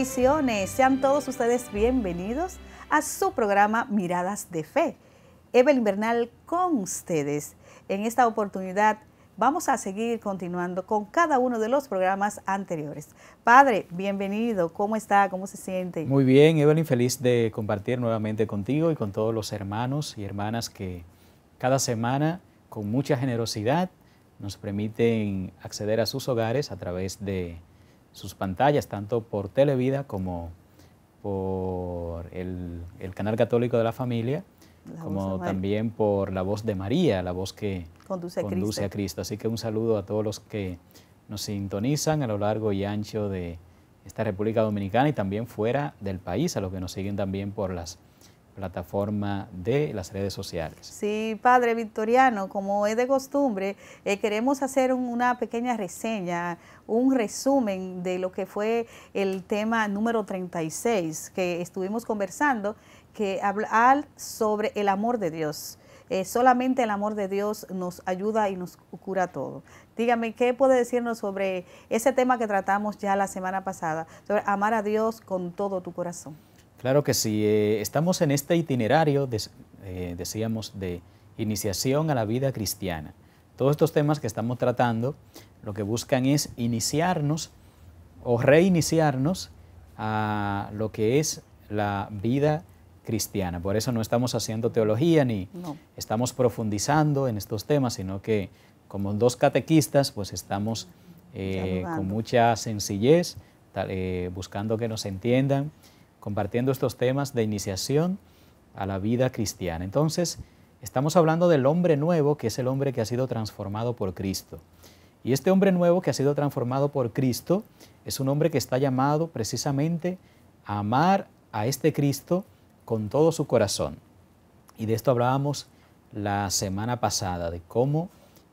Bendiciones, sean todos ustedes bienvenidos a su programa Miradas de Fe. Evelyn Bernal con ustedes. En esta oportunidad vamos a seguir continuando con cada uno de los programas anteriores. Padre, bienvenido. ¿Cómo está? ¿Cómo se siente? Muy bien, Evelyn, feliz de compartir nuevamente contigo y con todos los hermanos y hermanas que cada semana con mucha generosidad nos permiten acceder a sus hogares a través de sus pantallas, tanto por Televida como por el, Canal Católico de la Familia, como también por la voz de María, la voz que conduce, a Cristo. Así que un saludo a todos los que nos sintonizan a lo largo y ancho de esta República Dominicana y también fuera del país, a los que nos siguen también por las plataforma de las redes sociales. Sí, padre Victoriano, como es de costumbre, eh, queremos hacer una pequeña reseña, un resumen de lo que fue el tema número 36 que estuvimos conversando, que habla sobre el amor de Dios. Eh, solamente el amor de Dios nos ayuda y nos cura todo. Dígame, ¿qué puede decirnos sobre ese tema que tratamos ya la semana pasada, sobre amar a Dios con todo tu corazón? Claro que sí, eh, estamos en este itinerario, eh, decíamos, de iniciación a la vida cristiana. Todos estos temas que estamos tratando lo que buscan es iniciarnos o reiniciarnos a lo que es la vida cristiana. Por eso no estamos haciendo teología ni estamos profundizando en estos temas, sino que como dos catequistas, pues estamos eh, con mucha sencillez, buscando que nos entiendan compartiendo estos temas de iniciación a la vida cristiana. Entonces, estamos hablando del hombre nuevo, que es el hombre que ha sido transformado por Cristo. Y este hombre nuevo que ha sido transformado por Cristo es un hombre que está llamado precisamente a amar a este Cristo con todo su corazón. Y de esto hablábamos la semana pasada, de cómo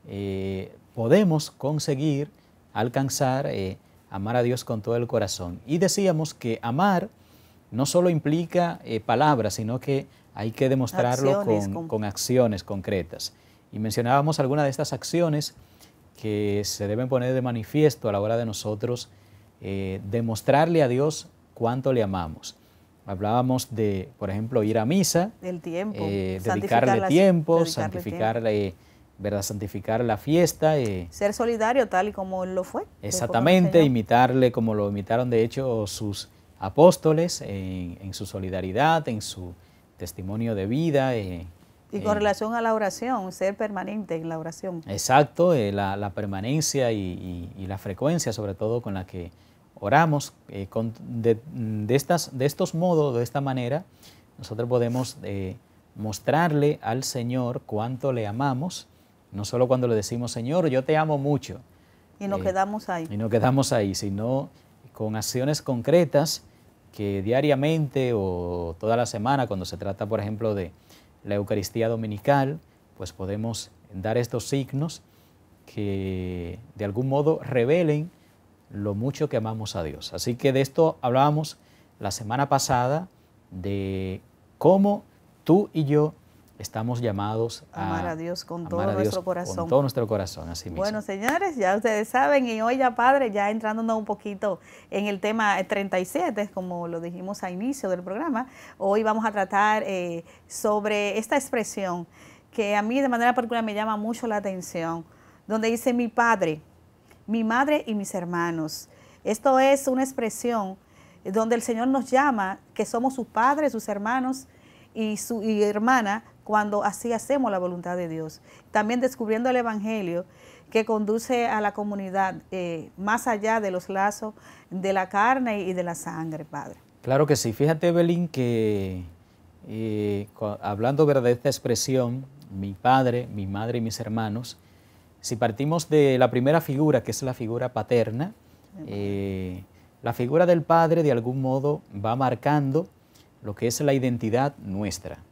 eh, podemos conseguir alcanzar, eh, amar a Dios con todo el corazón. Y decíamos que amar no solo implica eh, palabras, sino que hay que demostrarlo con, acciones concretas. Y mencionábamos algunas de estas acciones que se deben poner de manifiesto a la hora de nosotros eh, demostrarle a Dios cuánto le amamos. Hablábamos de, por ejemplo, ir a misa, eh, dedicarle tiempo, santificar la fiesta. Ser solidario tal y como lo fue. Exactamente, imitarle como lo imitaron de hecho sus apóstoles en, su solidaridad, en su testimonio de vida. Eh, y eh, con relación a la oración, ser permanente en la oración. Exacto, eh, la, permanencia y, la frecuencia, sobre todo con la que oramos, de, estas, de estos modos, de esta manera, nosotros podemos mostrarle al Señor cuánto le amamos, no solo cuando le decimos, Señor, yo te amo mucho. Y nos quedamos ahí. Y nos quedamos ahí, sino con acciones concretas que diariamente o toda la semana, cuando se trata, por ejemplo, de la Eucaristía Dominical, pues podemos dar estos signos que de algún modo revelen lo mucho que amamos a Dios. Así que de esto hablábamos la semana pasada, de cómo tú y yo estamos llamados a amar a Dios con todo nuestro corazón. Con todo nuestro corazón, así mismo. Bueno, señores, ya ustedes saben, y hoy ya, Padre, ya entrándonos un poquito en el tema 37, como lo dijimos al inicio del programa, hoy vamos a tratar eh, sobre esta expresión que a mí de manera particular me llama mucho la atención, donde dice mi Padre, mi madre y mis hermanos. Esto es una expresión donde el Señor nos llama que somos sus padres, sus hermanos y su hermana cuando así hacemos la voluntad de Dios. También descubriendo el Evangelio que conduce a la comunidad eh, más allá de los lazos de la carne y de la sangre, Padre. Claro que sí. Fíjate, Belín, que eh, hablando de esta expresión, mi padre, mi madre y mis hermanos, si partimos de la primera figura, que es la figura paterna, eh, la figura del padre de algún modo va marcando lo que es la identidad nuestra.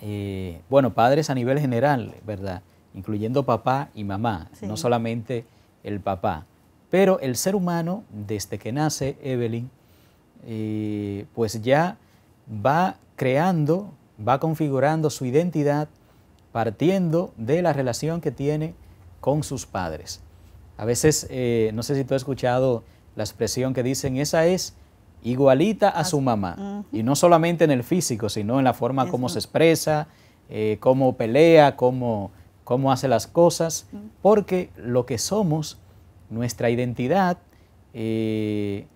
Eh, bueno, padres a nivel general, ¿verdad? Incluyendo papá y mamá, no solamente el papá. Pero el ser humano, desde que nace Evelyn, eh, pues ya va creando, va configurando su identidad partiendo de la relación que tiene con sus padres. A veces, eh, no sé si tú has escuchado la expresión que dicen, esa es igualita a su mamá. Y no solamente en el físico, sino en la forma como se expresa, eh, cómo pelea, cómo, cómo hace las cosas, porque lo que somos, nuestra identidad, eh,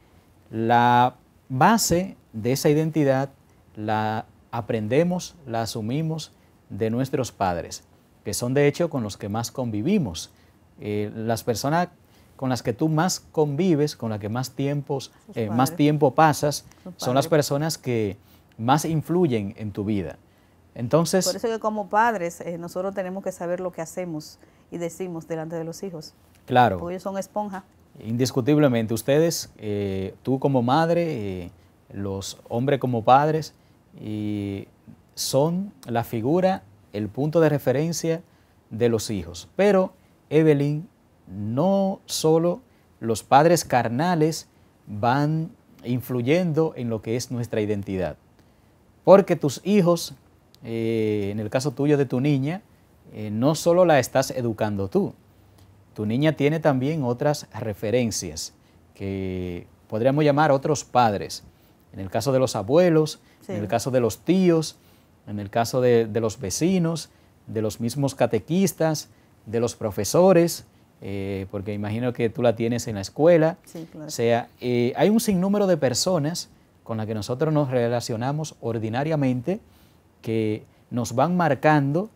la base de esa identidad la aprendemos, la asumimos de nuestros padres, que son de hecho con los que más convivimos. Eh, las personas con las que tú más convives, con las que más, tiempos, eh, más tiempo pasas, son las personas que más influyen en tu vida. Entonces, Por eso que como padres eh, nosotros tenemos que saber lo que hacemos y decimos delante de los hijos. Claro. Porque ellos son esponja. Indiscutiblemente, ustedes, eh, tú como madre, los hombres como padres, son la figura, el punto de referencia de los hijos. Pero Evelyn no solo los padres carnales van influyendo en lo que es nuestra identidad, porque tus hijos, eh, en el caso tuyo de tu niña, eh, no solo la estás educando tú, tu niña tiene también otras referencias que podríamos llamar otros padres, en el caso de los abuelos, en el caso de los tíos, en el caso de los vecinos, de los mismos catequistas, de los profesores, eh, porque imagino que tú la tienes en la escuela. Sí, claro. O sea, eh, hay un sinnúmero de personas con las que nosotros nos relacionamos ordinariamente que nos van marcando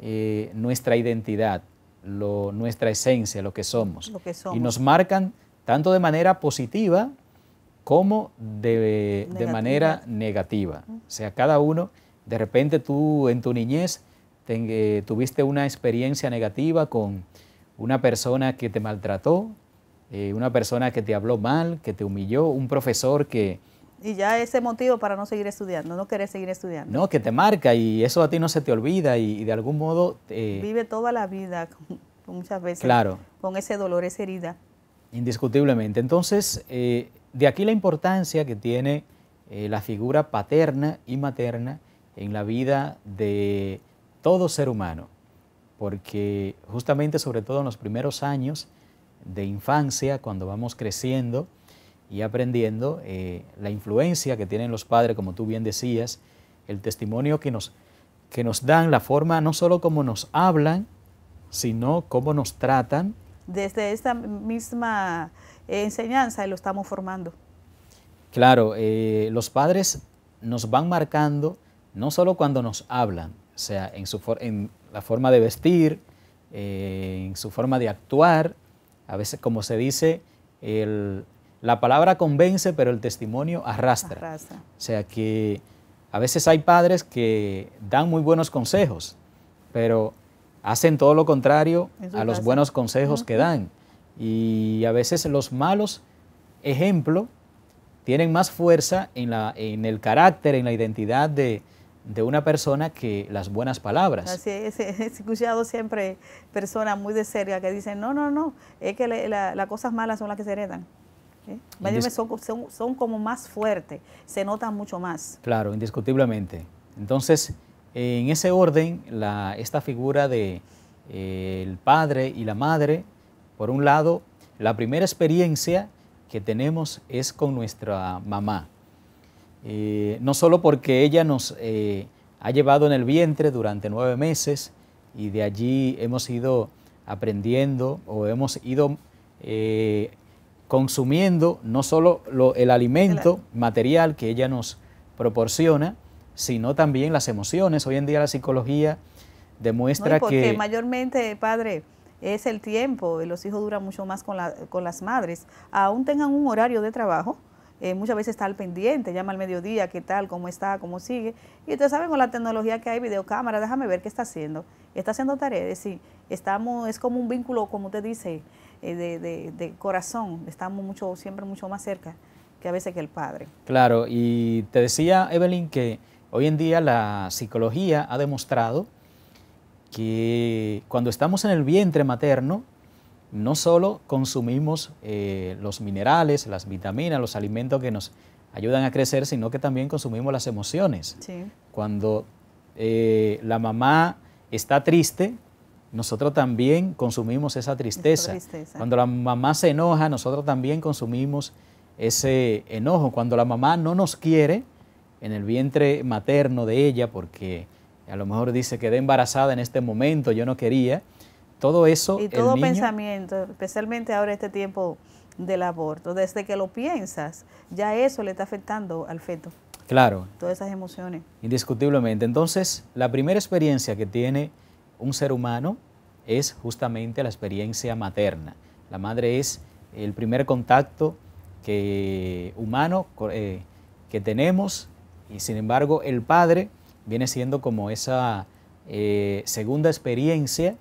eh, nuestra identidad, nuestra esencia, lo que, somos. que Y nos marcan tanto de manera positiva como de, manera negativa. O sea, cada uno, de repente tú en tu niñez tuviste una experiencia negativa con una persona que te maltrató, eh, una persona que te habló mal, que te humilló, un profesor que... Y ya ese motivo para no seguir estudiando, no querer seguir estudiando. No, que te marca y eso a ti no se te olvida y, de algún modo... Vive toda la vida muchas veces claro. con ese dolor, esa herida. Indiscutiblemente. Entonces, eh, de aquí la importancia que tiene eh, la figura paterna y materna en la vida de todo ser humano porque justamente sobre todo en los primeros años de infancia, cuando vamos creciendo y aprendiendo, eh, la influencia que tienen los padres, como tú bien decías, el testimonio que nos, que nos dan, la forma no solo como nos hablan, sino cómo nos tratan. Desde esta misma enseñanza lo estamos formando. Claro, eh, los padres nos van marcando no solo cuando nos hablan, o sea en, su en la forma de vestir, eh, en su forma de actuar. A veces, como se dice, la palabra convence, pero el testimonio arrastra. O sea que a veces hay padres que dan muy buenos consejos, pero hacen todo lo contrario a los buenos consejos que dan. Y a veces los malos ejemplos tienen más fuerza en el carácter, en la identidad de, de una persona que las buenas palabras. Así es, he escuchado siempre personas muy de seria que dicen, no, no, no, es que las cosas malas son las que se heredan. ¿Eh? Son, son, son, como más fuertes, se notan mucho más. Claro, indiscutiblemente. Entonces, en ese orden, la, esta figura de eh, el padre y la madre, por un lado, la primera experiencia que tenemos es con nuestra mamá eh, no solo porque ella nos eh, ha llevado en el vientre durante nueve meses y de allí hemos ido aprendiendo o hemos ido eh, consumiendo no solo lo, el alimento material que ella nos proporciona, sino también las emociones. Hoy en día la psicología demuestra no, porque que... mayormente, padre, es el tiempo, los hijos duran mucho más con, la, con las madres, aún tengan un horario de trabajo, eh, muchas veces está al pendiente, llama al mediodía, qué tal, cómo está, cómo sigue. Y ustedes saben con la tecnología que hay, videocámara, déjame ver qué está haciendo. Está haciendo tareas, es estamos, es como un vínculo, como te dice, eh, de, de, de, corazón, estamos mucho, siempre mucho más cerca que a veces que el padre. Claro, y te decía Evelyn que hoy en día la psicología ha demostrado que cuando estamos en el vientre materno, no solo consumimos eh, los minerales, las vitaminas, los alimentos que nos ayudan a crecer, sino que también consumimos las emociones. Cuando eh, la mamá está triste, nosotros también consumimos esa tristeza. Cuando la mamá se enoja, nosotros también consumimos ese enojo. Cuando la mamá no nos quiere, en el vientre materno de ella, porque a lo mejor dice, que quedé embarazada en este momento, yo no quería, todo eso. Y todo pensamiento, especialmente ahora este tiempo del aborto, desde que lo piensas, ya eso le está afectando al feto. Claro. Todas esas emociones. Indiscutiblemente. Entonces, la primera experiencia que tiene un ser humano es justamente la experiencia materna. La madre es el primer contacto que, humano eh, que tenemos y sin embargo el padre viene siendo como esa eh, segunda experiencia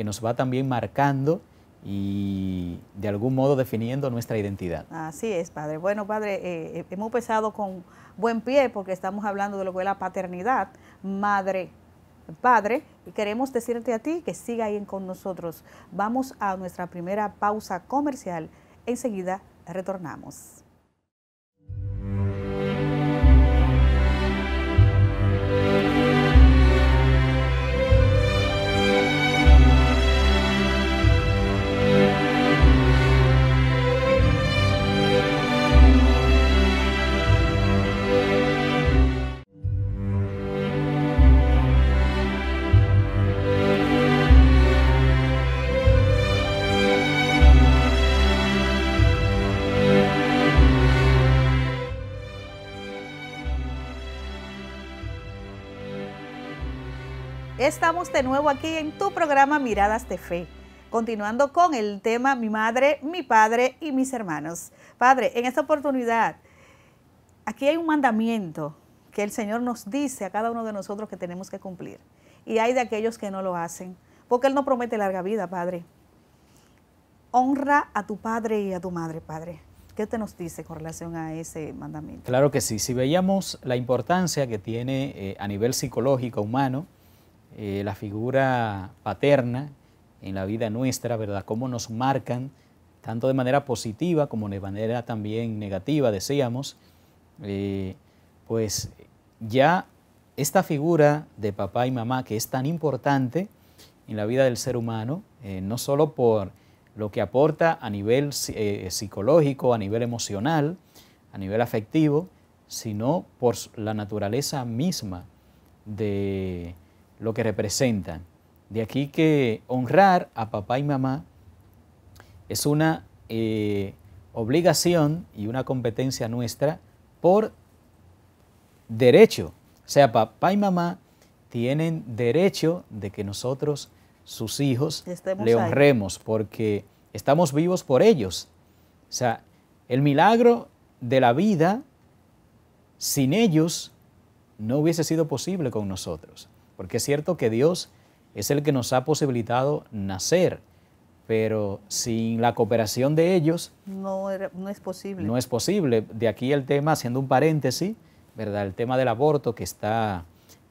que nos va también marcando y de algún modo definiendo nuestra identidad. Así es, padre. Bueno, padre, eh, eh, hemos empezado con buen pie porque estamos hablando de lo que es la paternidad, madre, padre, y queremos decirte a ti que siga ahí con nosotros. Vamos a nuestra primera pausa comercial. Enseguida retornamos. estamos de nuevo aquí en tu programa Miradas de Fe, continuando con el tema Mi madre, mi padre y mis hermanos. Padre, en esta oportunidad, aquí hay un mandamiento que el Señor nos dice a cada uno de nosotros que tenemos que cumplir. Y hay de aquellos que no lo hacen, porque Él no promete larga vida, Padre. Honra a tu padre y a tu madre, Padre. ¿Qué te nos dice con relación a ese mandamiento? Claro que sí. Si veíamos la importancia que tiene eh, a nivel psicológico humano eh, la figura paterna en la vida nuestra, ¿verdad? Cómo nos marcan, tanto de manera positiva como de manera también negativa, decíamos, eh, pues ya esta figura de papá y mamá que es tan importante en la vida del ser humano, eh, no solo por lo que aporta a nivel psicológico, a nivel emocional, a nivel afectivo, sino por la naturaleza misma de, lo que representan. De aquí que honrar a papá y mamá es una eh, obligación y una competencia nuestra por derecho. O sea, papá y mamá tienen derecho de que nosotros, sus hijos, le honremos porque estamos vivos por ellos. O sea, el milagro de la vida sin ellos no hubiese sido posible con nosotros. Porque es cierto que Dios es el que nos ha posibilitado nacer, pero sin la cooperación de ellos... No, es posible. No es posible. De aquí el tema, haciendo un paréntesis, ¿verdad? El tema del aborto que está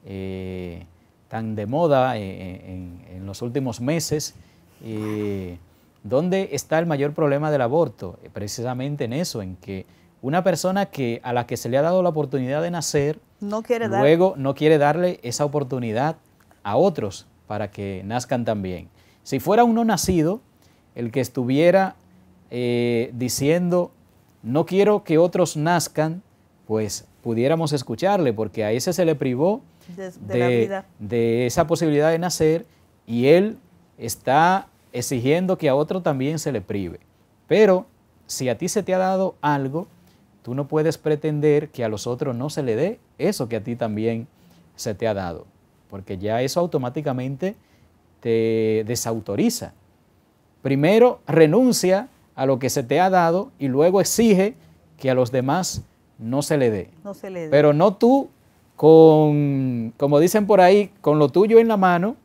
eh, tan de moda eh, en, los últimos meses. Eh, ¿Dónde está el mayor problema del aborto? Precisamente en eso, en que una persona que, a la que se le ha dado la oportunidad de nacer, luego no quiere darle esa oportunidad a otros para que nazcan también. Si fuera uno nacido, el que estuviera eh, diciendo, no quiero que otros nazcan, pues pudiéramos escucharle, porque a ese se le privó de, de esa posibilidad de nacer y él está exigiendo que a otro también se le prive. Pero si a ti se te ha dado algo, Tú no puedes pretender que a los otros no se le dé eso que a ti también se te ha dado, porque ya eso automáticamente te desautoriza. Primero renuncia a lo que se te ha dado y luego exige que a los demás no se le dé. Pero no tú con, como dicen por ahí, con lo tuyo en la mano,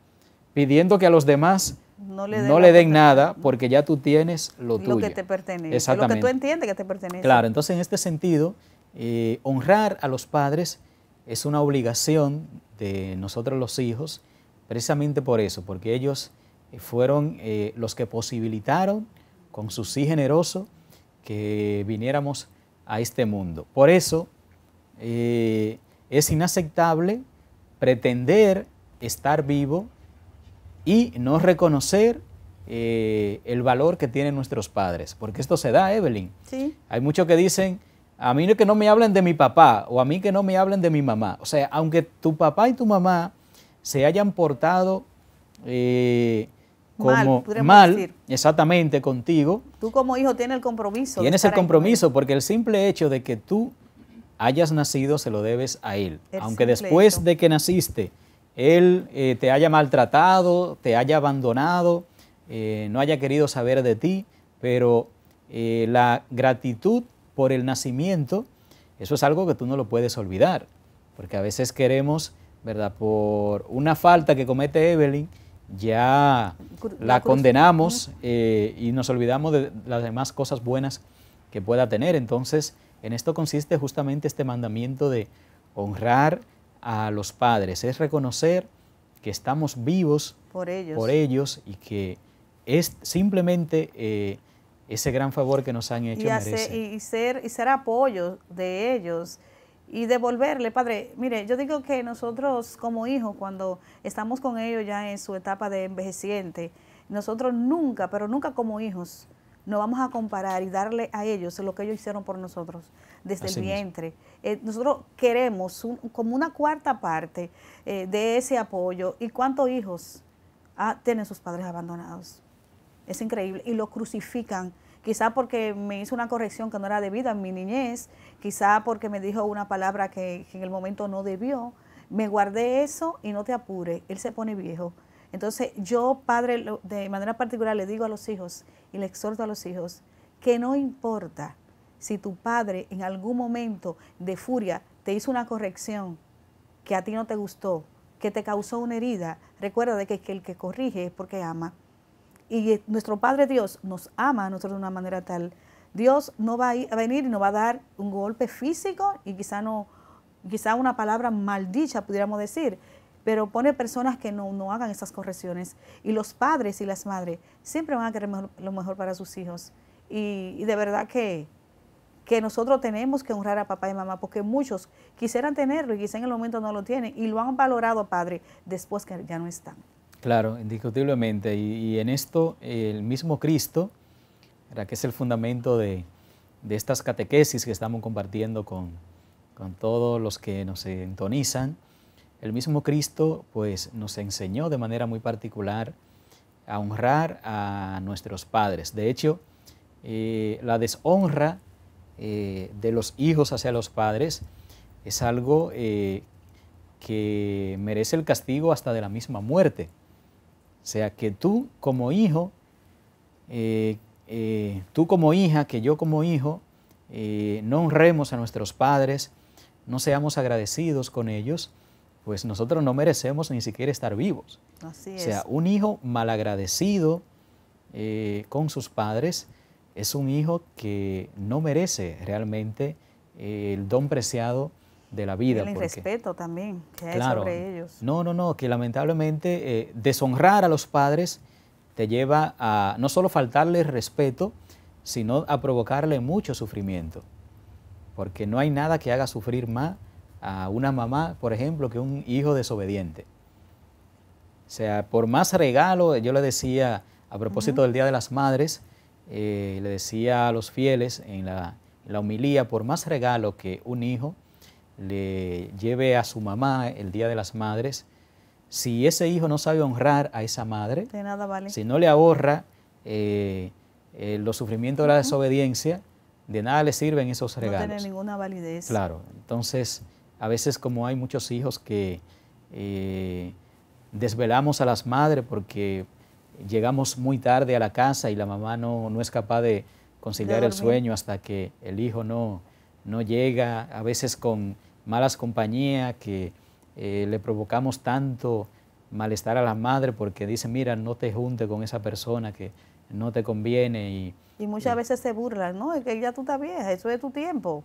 pidiendo que a los demás no le den, nada porque ya tú tienes lo, tuyo. que te pertenece. Lo que tú entiendes que te pertenece. Claro, entonces en este sentido, eh, honrar a los padres es una obligación de nosotros los hijos, precisamente por eso, porque ellos eh, fueron eh, los que posibilitaron con su sí generoso que viniéramos a este mundo. Por eso es inaceptable pretender estar vivo y no reconocer eh, el valor que tienen nuestros padres, porque esto se da, ¿eh, Evelyn. ¿Sí? Hay muchos que dicen, a mí que no me hablen de mi papá o a mí que no me hablen de mi mamá. O sea, aunque tu papá y tu mamá se hayan portado eh, como mal, exactamente contigo. Tú como hijo tienes el compromiso. Tienes el compromiso porque el simple hecho de que tú hayas nacido se lo debes a él. aunque después de que naciste él eh, te haya maltratado, te haya abandonado, eh, no haya querido saber de ti, pero eh, la gratitud por el nacimiento, eso es algo que tú no lo puedes olvidar, porque a veces queremos, ¿verdad? Por una falta que comete Evelyn, ya la condenamos y nos olvidamos de las demás cosas buenas que pueda tener. Entonces, en esto consiste justamente este mandamiento de honrar a los padres, es reconocer que estamos vivos por ellos, por ellos y que es simplemente eh, ese gran favor que nos han hecho. Y, y, ser, y ser apoyo de ellos y devolverle, padre, mire, yo digo que nosotros como hijos, cuando estamos con ellos ya en su etapa de envejeciente, nosotros nunca, pero nunca como hijos, no vamos a comparar y darle a ellos lo que ellos hicieron por nosotros desde el vientre. Eh, nosotros queremos como una cuarta parte eh, de ese apoyo. ¿Y cuántos hijos tienen sus padres abandonados? Es increíble. Y lo crucifican. Quizá porque me hizo una corrección que no era debida en mi niñez, quizá porque me dijo una palabra que, que en el momento no debió. Me guardé eso y no te apure, él se pone viejo entonces yo, padre, de manera particular le digo a los hijos y le exhorto a los hijos que no importa si tu padre en algún momento de furia te hizo una corrección que a ti no te gustó, que te causó una herida, recuerda de que, el que corrige es porque ama. Y nuestro Padre Dios nos ama a nosotros de una manera tal. Dios no va a, venir y nos va a dar un golpe físico y quizá, no, quizá una palabra maldicha, pudiéramos decir, pero pone personas que no, no hagan esas correcciones. Y los padres y las madres siempre van a querer lo mejor para sus hijos. Y, de verdad que, nosotros tenemos que honrar a papá y mamá, porque muchos quisieran tenerlo y quizá en el momento no lo tienen, y lo han valorado, padre, después que ya no están. Claro, indiscutiblemente. Y, en esto, el mismo Cristo, que es el fundamento de, estas catequesis que estamos compartiendo con, todos los que nos entonizan, el mismo Cristo pues, nos enseñó de manera muy particular a honrar a nuestros padres. De hecho, eh, la deshonra eh, de los hijos hacia los padres es algo eh, que merece el castigo hasta de la misma muerte. O sea, que tú como hijo, tú como hija, que yo como hijo, no honremos a nuestros padres, no seamos agradecidos con ellos, pues nosotros no merecemos ni siquiera estar vivos. Así es. O sea, un hijo malagradecido eh, con sus padres es un hijo que no merece realmente eh, el don preciado de la vida. el respeto también que hay sobre ellos. No, no, no, que lamentablemente eh, deshonrar a los padres te lleva a no solo faltarle respeto, sino a provocarle mucho sufrimiento. Porque no hay nada que haga sufrir más a una mamá, por ejemplo, que un hijo desobediente. O sea, por más regalo, yo le decía, a propósito del Día de las Madres, eh, le decía a los fieles en la, humilía, por más regalo que un hijo le lleve a su mamá el Día de las Madres, si ese hijo no sabe honrar a esa madre, si no le ahorra eh, eh, los sufrimientos de la desobediencia, de nada le sirven esos regalos. No tiene ninguna validez. Claro, entonces a veces como hay muchos hijos que eh, desvelamos a las madres porque llegamos muy tarde a la casa y la mamá no, no es capaz de conciliar el sueño hasta que el hijo no, llega, a veces con malas compañías que eh, le provocamos tanto malestar a la madre porque dice, mira, no te junte con esa persona que no te conviene. Y, y muchas veces se burlan, ¿no? Es que ya tú estás vieja, eso es tu tiempo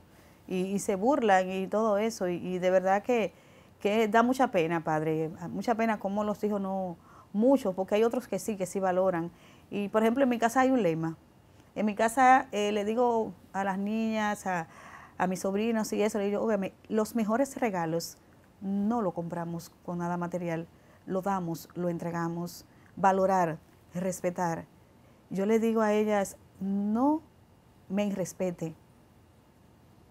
y, se burlan y todo eso. Y, de verdad que, que, da mucha pena, padre, mucha pena como los hijos no, muchos, porque hay otros que sí, que sí valoran. Y por ejemplo, en mi casa hay un lema. En mi casa eh, le digo a las niñas, a, a mis sobrinos y eso, le digo, los mejores regalos no lo compramos con nada material, lo damos, lo entregamos, valorar, respetar. Yo le digo a ellas, no me irrespete,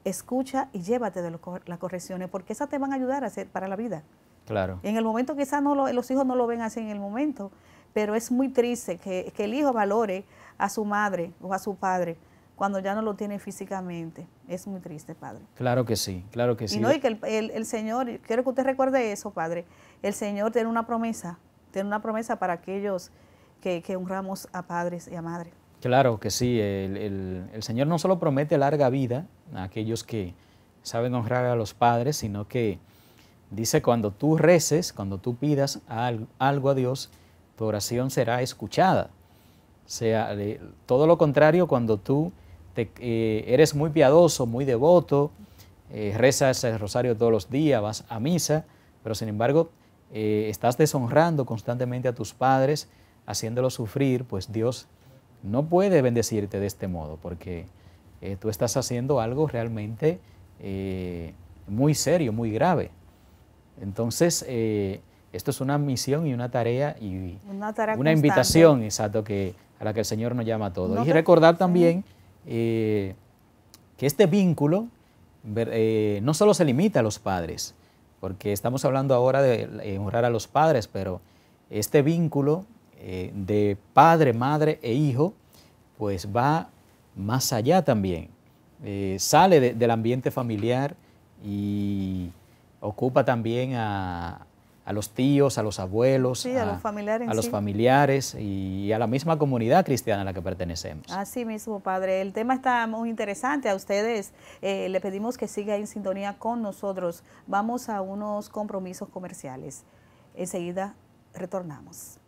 escucha y llévate de las correcciones, porque esas te van a ayudar a hacer para la vida. Claro. En el momento quizás no los hijos no lo ven así en el momento, pero es muy triste que, el hijo valore a su madre o a su padre cuando ya no lo tiene físicamente. Es muy triste, padre. Claro que sí, claro que sí. Y no, y que el, Señor, quiero que usted recuerde eso, padre, el Señor tiene una promesa, tiene una promesa para aquellos que, honramos a padres y a madres. Claro que sí, el Señor no solo promete larga vida, a aquellos que saben honrar a los padres, sino que dice cuando tú reces, cuando tú pidas algo a Dios, tu oración será escuchada. O sea, todo lo contrario cuando tú te, eh, eres muy piadoso, muy devoto, eh, rezas el rosario todos los días, vas a misa, pero sin embargo eh, estás deshonrando constantemente a tus padres, haciéndolos sufrir, pues Dios no puede bendecirte de este modo, porque eh, tú estás haciendo algo realmente eh, muy serio, muy grave. Entonces, eh, esto es una misión y una tarea y una, invitación, exacto, que, a la que el Señor nos llama a todos. y recordar también que este vínculo no solo se limita a los padres, porque estamos hablando ahora de honrar a los padres, pero este vínculo de padre, madre e hijo, pues va más allá también. Eh, sale del ambiente familiar y ocupa también a, a los tíos, a los abuelos, a, los, familiares, a los familiares y a la misma comunidad cristiana a la que pertenecemos. Así mismo, padre. El tema está muy interesante. A ustedes eh, le pedimos que siga en sintonía con nosotros. Vamos a unos compromisos comerciales. Enseguida retornamos.